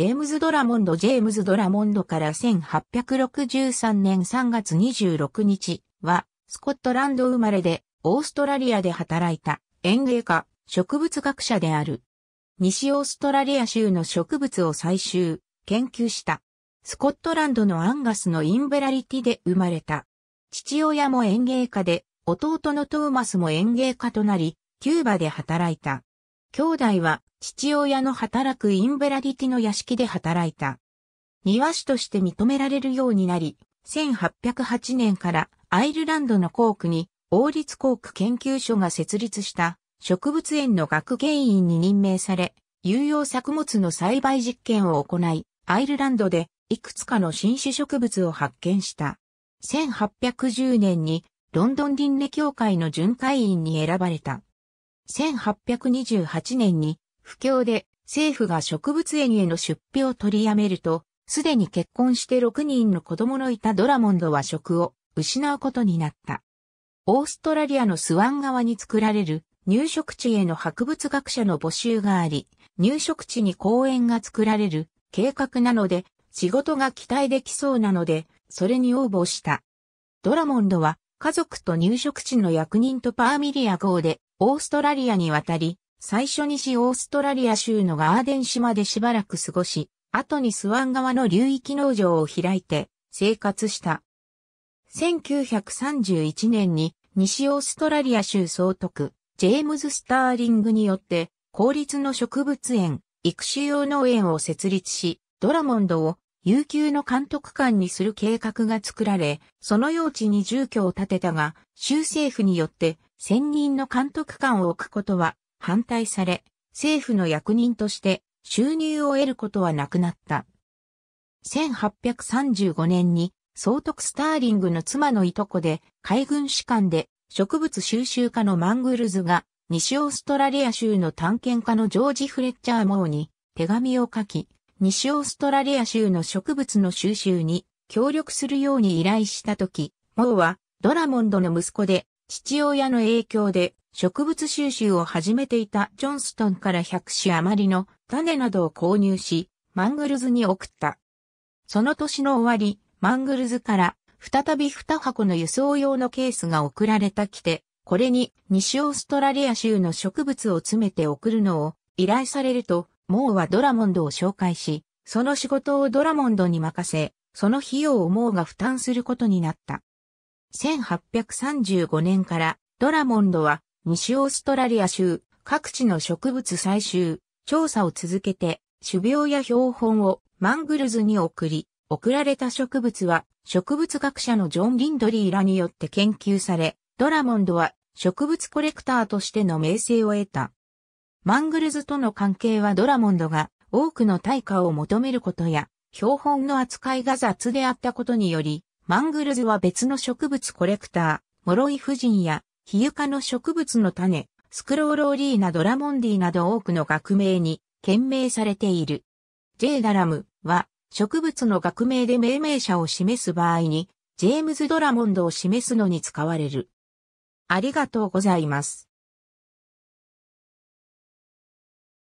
ジェームズ・ドラモンド・ジェームズ・ドラモンドから1863年3月26日は、スコットランド生まれで、オーストラリアで働いた園芸家、植物学者である。西オーストラリア州の植物を採集、研究した。スコットランドのアンガスのインベラリティで生まれた。父親も園芸家で、弟のトーマスも園芸家となり、キューバで働いた。兄弟は父親の働くインベラディティの屋敷で働いた。庭師として認められるようになり、1808年からアイルランドのコークに王立コーク研究所が設立した植物園の学芸員に任命され、有用作物の栽培実験を行い、アイルランドでいくつかの新種植物を発見した。1810年にロンドン輪廻協会の巡回員に選ばれた。1828年に不況で政府が植物園への出費を取りやめると、すでに結婚して6人の子供のいたドラモンドは職を失うことになった。オーストラリアのスワン側に作られる入植地への博物学者の募集があり、入植地に公園が作られる計画なので、仕事が期待できそうなので、それに応募した。ドラモンドは家族と入植地の役人とパーミリア号でオーストラリアに渡り、最初に西オーストラリア州のガーデン島でしばらく過ごし、後にスワン川の流域農場を開いて生活した。1931年に西オーストラリア州総督、ジェームズ・スターリングによって公立の植物園、育種用農園を設立し、ドラモンドを有給の監督官にする計画が作られ、その用地に住居を建てたが、州政府によって専任の監督官を置くことは反対され、政府の役人として収入を得ることはなくなった。1835年に総督スターリングの妻のいとこで海軍士官で植物収集家のマングルズが西オーストラリア州の探検家のジョージ・フレッチャー・モーに手紙を書き、西オーストラリア州の植物の収集に協力するように依頼したとき、モーはドラモンドの息子で父親の影響で植物収集を始めていたジョンストンから100種余りの種などを購入し、マングルズに送った。その年の終わり、マングルズから再び2箱の輸送用のケースが送られたきて、これに西オーストラリア州の植物を詰めて送るのを依頼されると、モーはドラモンドを紹介し、その仕事をドラモンドに任せ、その費用をモーが負担することになった。1835年からドラモンドは西オーストラリア州、各地の植物採集、調査を続けて、種苗や標本をマングルズに送り、送られた植物は植物学者のジョン・リンドリーらによって研究され、ドラモンドは植物コレクターとしての名声を得た。マングルズとの関係はドラモンドが多くの対価を求めることや、標本の扱いが雑であったことにより、マングルズは別の植物コレクター、モロイ夫人やヒユ科の植物の種、スクローローリーナドラモンディなど多くの学名に懸命されている。ジェイダラムは植物の学名で命名者を示す場合に、ジェームズ・ドラモンドを示すのに使われる。ありがとうございます。